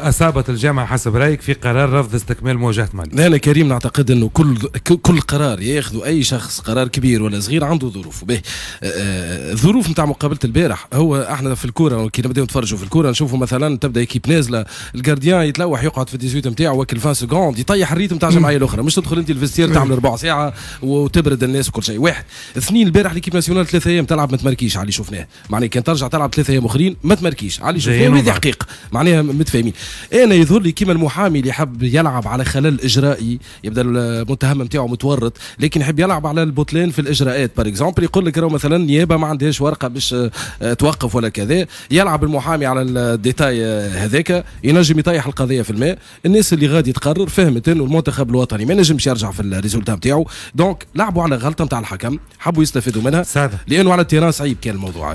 أصابت الجامعة حسب رأيك في قرار رفض استكمال مواجهة مالي أنا كريم نعتقد أنه كل كل قرار ياخذه أي شخص قرار كبير ولا صغير عنده آه، آه، ظروف به الظروف نتاع مقابلة البارح هو احنا في الكورة كي نبداو نتفرجوا في الكورة نشوفوا مثلا تبدا ايكيب نازلة الجارديان يتلوح يقعد في 18 نتاعو وكل 20 سكوند يطيح الريتم نتاع الجمعية الأخرى مش تدخل أنت الفستير تعمل ربع ساعة وتبرد الناس وكل شيء واحد اثنين البارح ليكيب ناسيونال ثلاثة أيام تلعب ما تمركيش علي اللي شفناه معناها كان ترجع تلعب ثلاثة أيام أخرين ما تمركيش علي شفناه حقيقة معناها متفاهمين انا يظهر لي كيما المحامي اللي حب يلعب على خلل اجرائي يبدا المتهم نتاعو متورط لكن يحب يلعب على البطلان في الاجراءات باغ اكزومبل يقول لك راه مثلا النيابه ما عندهاش ورقه باش آه، توقف ولا كذا يلعب المحامي على الديتاي آه، هذاك ينجم يطيح القضيه في الماء الناس اللي غادي تقرر فهمت انه المنتخب الوطني ما نجمش يرجع في الريزولتا نتاعو دونك لعبوا على غلطه نتاع الحكم حبوا يستفيدوا منها لانه على التيران صعيب كان الموضوع